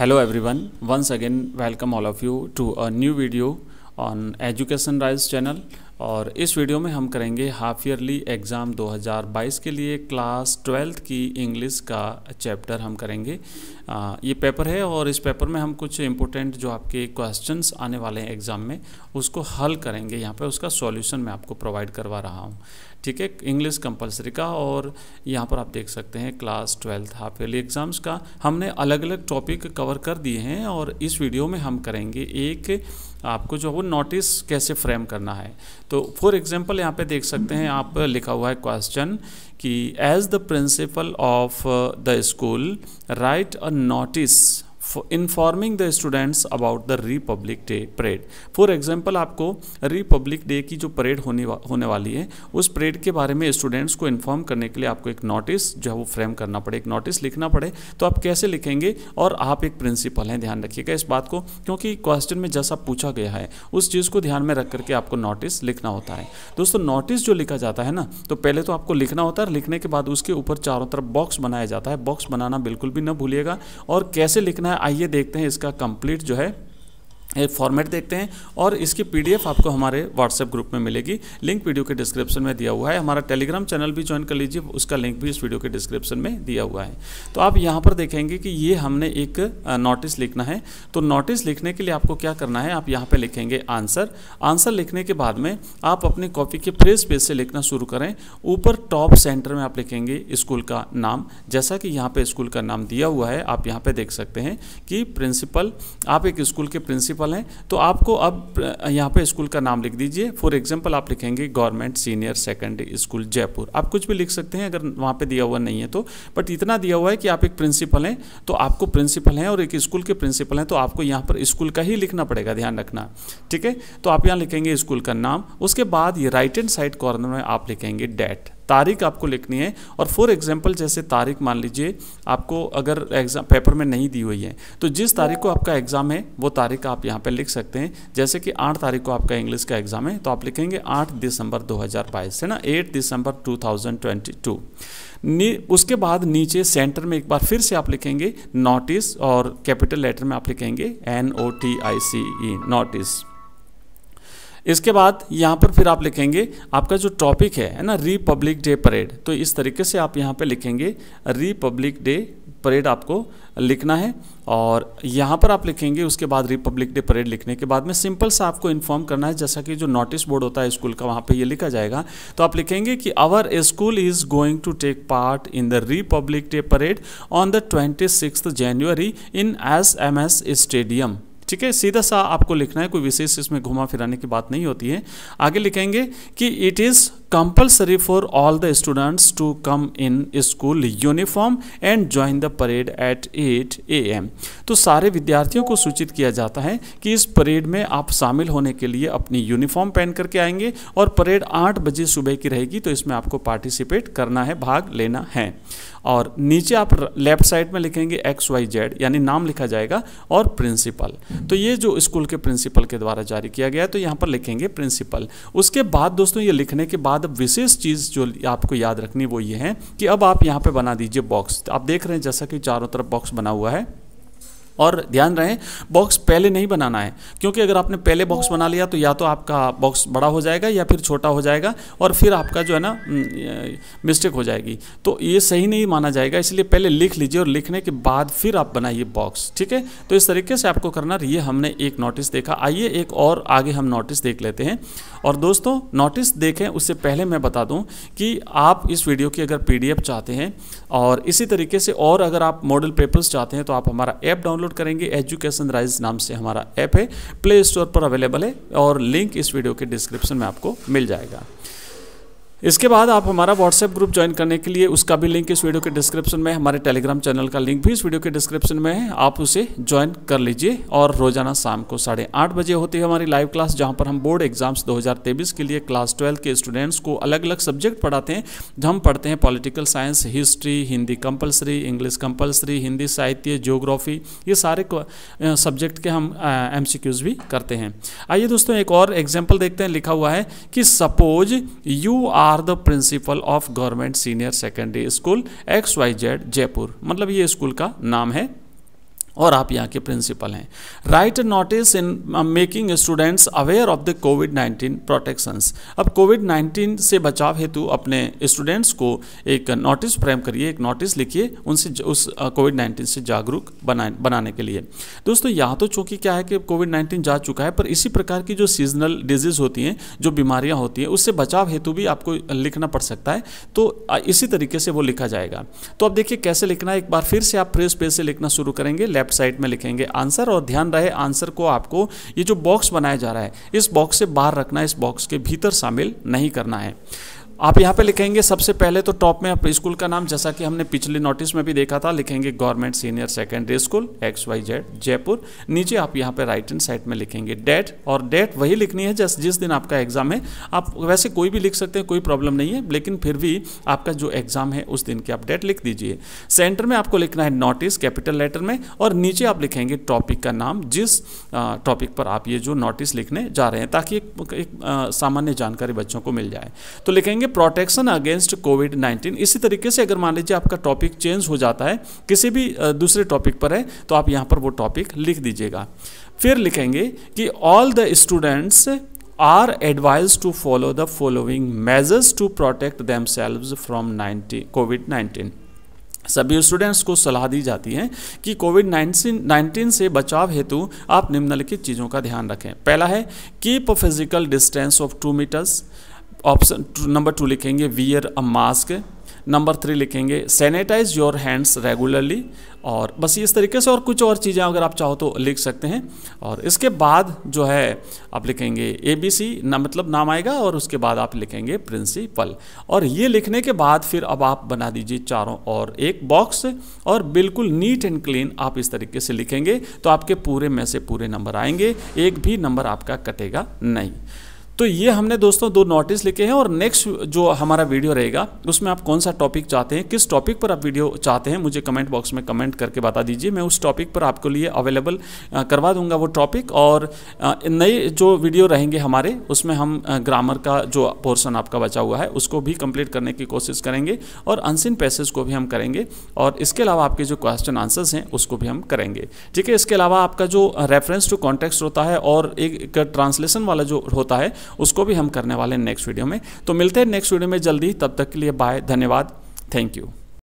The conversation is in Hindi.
Every everyone once again welcome all of you to a new video on Education Rise channel और इस वीडियो में हम करेंगे हाफ ईयरली एग्ज़ाम 2022 के लिए क्लास ट्वेल्थ की इंग्लिश का चैप्टर हम करेंगे आ, ये पेपर है और इस पेपर में हम कुछ इम्पोर्टेंट जो आपके क्वेश्चंस आने वाले हैं एग्ज़ाम में उसको हल करेंगे यहाँ पे उसका सॉल्यूशन मैं आपको प्रोवाइड करवा रहा हूँ ठीक है इंग्लिश कंपलसरी का और यहाँ पर आप देख सकते हैं class twelfth half yearly exams का हमने अलग अलग टॉपिक कवर कर दिए हैं और इस वीडियो में हम करेंगे एक आपको जो वो नोटिस कैसे फ्रेम करना है तो फॉर एग्जांपल यहाँ पे देख सकते हैं आप लिखा हुआ है क्वेश्चन कि as the principal of the school write a notice informing the students about the Republic Day parade for example आपको रिपब्लिक डे की जो परेड होने वा, होने वाली है उस परेड के बारे में स्टूडेंट्स को इन्फॉर्म करने के लिए आपको एक नोटिस जो है वो फ्रेम करना पड़े एक नोटिस लिखना पड़े तो आप कैसे लिखेंगे और आप एक प्रिंसिपल हैं ध्यान रखिएगा इस बात को क्योंकि क्वेश्चन में जैसा पूछा गया है उस चीज़ को ध्यान में रख करके आपको नोटिस लिखना होता है दोस्तों नोटिस जो लिखा जाता है ना तो पहले तो आपको लिखना होता है लिखने के बाद उसके ऊपर चारों तरफ बॉक्स बनाया जाता है बॉक्स बनाना बिल्कुल भी ना भूलिएगा और कैसे लिखना है आइए देखते हैं इसका कंप्लीट जो है एक फॉर्मेट देखते हैं और इसकी पीडीएफ आपको हमारे व्हाट्सएप ग्रुप में मिलेगी लिंक वीडियो के डिस्क्रिप्शन में दिया हुआ है हमारा टेलीग्राम चैनल भी ज्वाइन कर लीजिए उसका लिंक भी इस वीडियो के डिस्क्रिप्शन में दिया हुआ है तो आप यहाँ पर देखेंगे कि ये हमने एक नोटिस लिखना है तो नोटिस लिखने के लिए आपको क्या करना है आप यहाँ पर लिखेंगे आंसर आंसर लिखने के बाद में आप अपनी कॉपी के फ्रेश पेज से लिखना शुरू करें ऊपर टॉप सेंटर में आप लिखेंगे स्कूल का नाम जैसा कि यहाँ पर स्कूल का नाम दिया हुआ है आप यहाँ पर देख सकते हैं कि प्रिंसिपल आप एक स्कूल के प्रिंसिपल प्रिंसिपल हैं तो आपको अब यहाँ पे स्कूल का नाम लिख दीजिए फॉर एग्जांपल आप लिखेंगे government senior secondary school Jaipur आप कुछ भी लिख सकते हैं अगर वहाँ पे दिया हुआ नहीं है तो बट इतना दिया हुआ है कि आप एक प्रिंसिपल हैं तो आपको प्रिंसिपल हैं और एक स्कूल के प्रिंसिपल हैं तो आपको यहाँ पर स्कूल का ही लिखना पड़ेगा ध्यान रखना ठीक है तो आप यहाँ लिखेंगे स्कूल का नाम उसके बाद ये राइट एंड साइड कॉर्नर में आप लिखेंगे डेट तारीख आपको लिखनी है और फॉर एग्जाम्पल जैसे तारीख मान लीजिए आपको अगर एग्जाम पेपर में नहीं दी हुई है तो जिस तारीख को आपका एग्ज़ाम है वो तारीख आप यहाँ पर लिख सकते हैं जैसे कि आठ तारीख को आपका इंग्लिश का एग्ज़ाम है तो आप लिखेंगे आठ दिसंबर दो है ना एट दिसंबर टू उसके बाद नीचे सेंटर में एक बार फिर से आप लिखेंगे नोटिस और कैपिटल लेटर में आप लिखेंगे N O T I C E notice इसके बाद यहाँ पर फिर आप लिखेंगे आपका जो टॉपिक है ना रिपब्लिक डे परेड तो इस तरीके से आप यहाँ पर लिखेंगे रिपब्लिक डे परेड आपको लिखना है और यहाँ पर आप लिखेंगे उसके बाद रिपब्लिक डे परेड लिखने के बाद में सिंपल सा आपको इन्फॉर्म करना है जैसा कि जो नोटिस बोर्ड होता है स्कूल का वहाँ पे ये लिखा जाएगा तो आप लिखेंगे कि our school is going to take part in the Republic Day parade on the twenty six January in S M S stadium ठीक है सीधा सा आपको लिखना है कोई विशेष इसमें घुमा फिराने की बात नहीं होती है आगे लिखेंगे कि it is compulsory for all the students to come in school uniform and join the parade at 8 am. तो सारे विद्यार्थियों को सूचित किया जाता है कि इस परेड में आप शामिल होने के लिए अपनी यूनिफॉर्म पहन करके आएंगे और परेड 8 बजे सुबह की रहेगी तो इसमें आपको पार्टिसिपेट करना है भाग लेना है और नीचे आप लेफ्ट साइड में लिखेंगे एक्स वाई जेड यानी नाम लिखा जाएगा और प्रिंसिपल तो ये जो स्कूल के प्रिंसिपल के द्वारा जारी किया गया तो यहाँ पर लिखेंगे प्रिंसिपल उसके बाद दोस्तों ये लिखने के बाद बाद अब विशेष चीज़ जो आपको याद रखनी वो ये है कि अब आप यहाँ पे बना दीजिए बॉक्स आप देख रहे हैं जैसा कि चारों तरफ बॉक्स बना हुआ है और ध्यान रहे बॉक्स पहले नहीं बनाना है क्योंकि अगर आपने पहले बॉक्स बना लिया तो या तो आपका बॉक्स बड़ा हो जाएगा या फिर छोटा हो जाएगा और फिर आपका जो है ना मिस्टेक हो जाएगी तो ये सही नहीं माना जाएगा इसलिए पहले लिख लीजिए और लिखने के बाद फिर आप बनाइए बॉक्स ठीक है तो इस तरीके से आपको करना ये हमने एक नोटिस देखा आइए एक और आगे हम नोटिस देख लेते हैं और दोस्तों नोटिस देखें उससे पहले मैं बता दूं कि आप इस वीडियो की अगर पीडीएफ चाहते हैं और इसी तरीके से और अगर आप मॉडल पेपर्स चाहते हैं तो आप हमारा ऐप डाउनलोड डाउनलोड करेंगे एजुकेशन राइज नाम से हमारा ऐप है प्ले स्टोर पर अवेलेबल है और लिंक इस वीडियो के डिस्क्रिप्शन में आपको मिल जाएगा इसके बाद आप हमारा व्हाट्सएप ग्रुप ज्वाइन करने के लिए उसका भी लिंक इस वीडियो के डिस्क्रिप्शन में हमारे टेलीग्राम चैनल का लिंक भी इस वीडियो के डिस्क्रिप्शन में है आप उसे ज्वाइन कर लीजिए और रोजाना शाम को साढ़े आठ बजे होती है हमारी लाइव क्लास जहां पर हम बोर्ड एग्जाम्स 2023 के लिए क्लास ट्वेल्व के स्टूडेंट्स को अलग अलग सब्जेक्ट पढ़ाते हैं हम पढ़ते हैं political science history Hindi compulsory English compulsory Hindi साहित्य जियोग्राफी ये सारे सब्जेक्ट के हम एम भी करते हैं आइए दोस्तों एक और एग्जाम्पल देखते हैं लिखा हुआ है कि suppose you are are the principal of government senior secondary school X Y Z Jaipur मतलब ये स्कूल का नाम है और आप यहाँ के प्रिंसिपल हैं write notice in making students aware of the covid 19 protections अब कोविड 19 से बचाव हेतु अपने स्टूडेंट्स को एक नोटिस फ्रेम करिए एक नोटिस लिखिए उनसे उस कोविड uh, 19 से जागरूक बनाए बनाने के लिए दोस्तों यहाँ तो चूँकि क्या है कि कोविड 19 जा चुका है पर इसी प्रकार की जो सीजनल डिजीज़ होती हैं जो बीमारियाँ होती हैं उससे बचाव हेतु भी आपको लिखना पड़ सकता है तो uh, इसी तरीके से वो लिखा जाएगा तो अब देखिए कैसे लिखना है एक बार फिर से आप प्रेस पेज से लिखना शुरू करेंगे लेफ्ट साइड में लिखेंगे आंसर और ध्यान रहे आंसर को आपको ये जो बॉक्स बनाया जा रहा है इस बॉक्स से बाहर रखना इस बॉक्स के भीतर शामिल नहीं करना है आप यहाँ पे लिखेंगे सबसे पहले तो टॉप में आप स्कूल का नाम जैसा कि हमने पिछले नोटिस में भी देखा था लिखेंगे government senior secondary school X Y Z Jaipur नीचे आप यहाँ पे राइट एंड साइड में लिखेंगे डेट और डेट वही लिखनी है जैसे जिस दिन आपका एग्जाम है आप वैसे कोई भी लिख सकते हैं कोई प्रॉब्लम नहीं है लेकिन फिर भी आपका जो एग्जाम है उस दिन की आप डेट लिख दीजिए सेंटर में आपको लिखना है नोटिस कैपिटल लेटर में और नीचे आप लिखेंगे टॉपिक का नाम जिस टॉपिक पर आप ये जो नोटिस लिखने जा रहे हैं ताकि एक सामान्य जानकारी बच्चों को मिल जाए तो लिखेंगे प्रोटेक्शन अगेंस्ट कोविड 19 इसी तरीके से अगर मान लीजिए आपका टॉपिक चेंज हो जाता है किसी भी दूसरे टॉपिक पर है तो आप यहाँ पर वो टॉपिक लिख दीजिएगा फिर लिखेंगे कि all the students are advise to follow the following measures to protect themselves from covid nineteen सभी स्टूडेंट्स को सलाह दी जाती है कि कोविड 19 से बचाव हेतु आप निम्नलिखित चीज़ों का ध्यान रखें पहला है keep physical distance of two metres option number two लिखेंगे wear a mask number three लिखेंगे सैनिटाइज योर हैंड्स रेगुलरली और बस इस तरीके से और कुछ और चीज़ें अगर आप चाहो तो लिख सकते हैं और इसके बाद जो है आप लिखेंगे ए बी सी ना मतलब नाम आएगा और उसके बाद आप लिखेंगे प्रिंसिपल और ये लिखने के बाद फिर अब आप बना दीजिए चारों और एक बॉक्स और बिल्कुल नीट एंड क्लीन आप इस तरीके से लिखेंगे तो आपके पूरे में से पूरे नंबर आएंगे एक भी नंबर आपका कटेगा नहीं तो ये हमने दोस्तों दो नोटिस लिखे हैं और नेक्स्ट जो हमारा वीडियो रहेगा उसमें आप कौन सा टॉपिक चाहते हैं किस टॉपिक पर आप वीडियो चाहते हैं मुझे कमेंट बॉक्स में कमेंट करके बता दीजिए मैं उस टॉपिक पर आपको लिए अवेलेबल करवा दूंगा वो टॉपिक और नए जो वीडियो रहेंगे हमारे उसमें हम ग्रामर का जो पोर्सन आपका बचा हुआ है उसको भी कंप्लीट करने की कोशिश करेंगे और अनसिन पैसेज को भी हम करेंगे और इसके अलावा आपके जो क्वेश्चन आंसर्स हैं उसको भी हम करेंगे ठीक है इसके अलावा आपका जो रेफरेंस टू कॉन्टेक्स्ट होता है और एक ट्रांसलेशन वाला जो होता है उसको भी हम करने वाले नेक्स्ट वीडियो में तो मिलते हैं नेक्स्ट वीडियो में जल्दी तब तक के लिए बाय धन्यवाद थैंक यू